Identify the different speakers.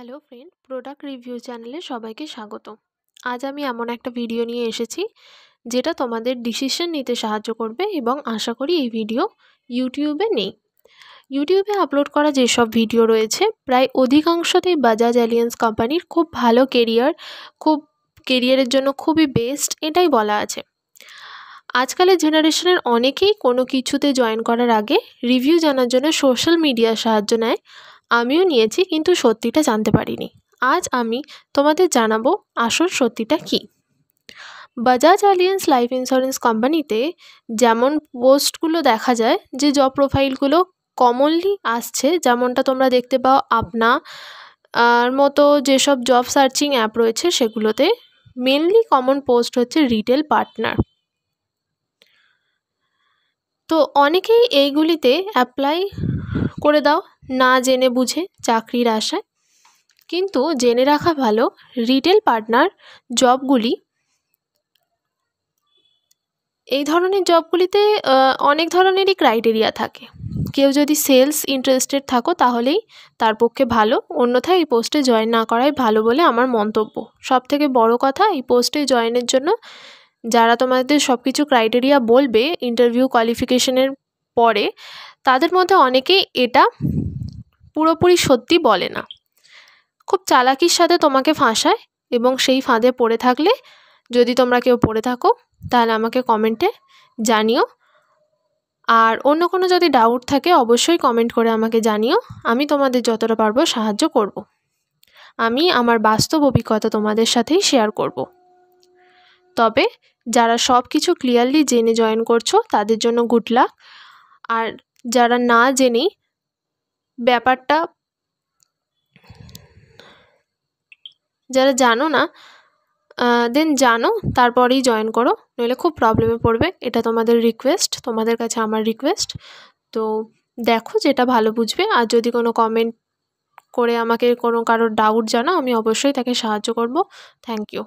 Speaker 1: Hello friend product review চ্যানেলে সবাইকে স্বাগত আজ আমি এমন একটা ভিডিও নিয়ে এসেছি যেটা তোমাদের ডিসিশন নিতে সাহায্য করবে এবং আশা করি এই ভিডিও ইউটিউবে নেই ইউটিউবে আপলোড করা যেসব ভিডিও রয়েছে প্রায় অধিকাংশতেই বাজাজ অ্যালিয়েন্স কোম্পানির খুব ভালো কেরিয়ার খুব কেরিয়ারের জন্য খুবই বেস্ট এটাই বলা আছে আজকালের জেনারেশনের অনেকেই কোনো কিছুতে জয়েন করার আগে রিভিউ জানার জন্য সোশ্যাল মিডিয়ার সাহায্য নেয় আমিও নিয়েছি কিন্তু সত্যিটা জানতে পারিনি আজ আমি তোমাদের জানাবো আসল সত্যিটা কি বাজাজ অ্যালিয়েন্স লাইফ ইন্স্যুরেন্স কোম্পানিতে যেমন পোস্টগুলো দেখা যায় যে জব প্রোফাইলগুলো কমনলি আসছে যেমনটা তোমরা দেখতে পাও আপনা আর মতো যেসব জব সার্চিং অ্যাপ রয়েছে সেগুলোতে মেনলি কমন পোস্ট হচ্ছে রিটেল পার্টনার তো অনেকেই এইগুলিতে অ্যাপ্লাই করে দাও না জেনে বুঝে চাকরির আশায় কিন্তু জেনে রাখা ভালো রিটেল পার্টনার জবগুলি এই ধরনের জবগুলিতে অনেক ধরনেরই ক্রাইটেরিয়া থাকে কেউ যদি সেলস ইন্টারেস্টেড থাকো তাহলেই তার পক্ষে ভালো অন্যথায় এই পোস্টে জয়েন না করাই ভালো বলে আমার মন্তব্য সব থেকে বড়ো কথা এই পোস্টে জয়েনের জন্য যারা তোমাদের সব কিছু ক্রাইটেরিয়া বলবে ইন্টারভিউ কোয়ালিফিকেশনের পরে তাদের মধ্যে অনেকেই এটা পুরোপুরি সত্যি বলে না খুব চালাকির সাথে তোমাকে ফাঁসায় এবং সেই ফাঁদে পড়ে থাকলে যদি তোমরা কেউ পড়ে থাকো তাহলে আমাকে কমেন্টে জানিও আর অন্য কোনো যদি ডাউট থাকে অবশ্যই কমেন্ট করে আমাকে জানিও আমি তোমাদের যতটা পারবো সাহায্য করব। আমি আমার বাস্তব অভিজ্ঞতা তোমাদের সাথেই শেয়ার করব। তবে যারা সব কিছু ক্লিয়ারলি জেনে জয়েন করছো তাদের জন্য গুড লাক আর যারা না জেনেই ব্যাপারটা যারা জানো না দেন জানো তারপরেই জয়েন করো নইলে খুব প্রবলেমে পড়বে এটা তোমাদের রিকোয়েস্ট তোমাদের কাছে আমার রিকোয়েস্ট তো দেখো যেটা ভালো বুঝবে আর যদি কোনো কমেন্ট করে আমাকে কোনো কারোর ডাউট জানা আমি অবশ্যই তাকে সাহায্য করব থ্যাংক ইউ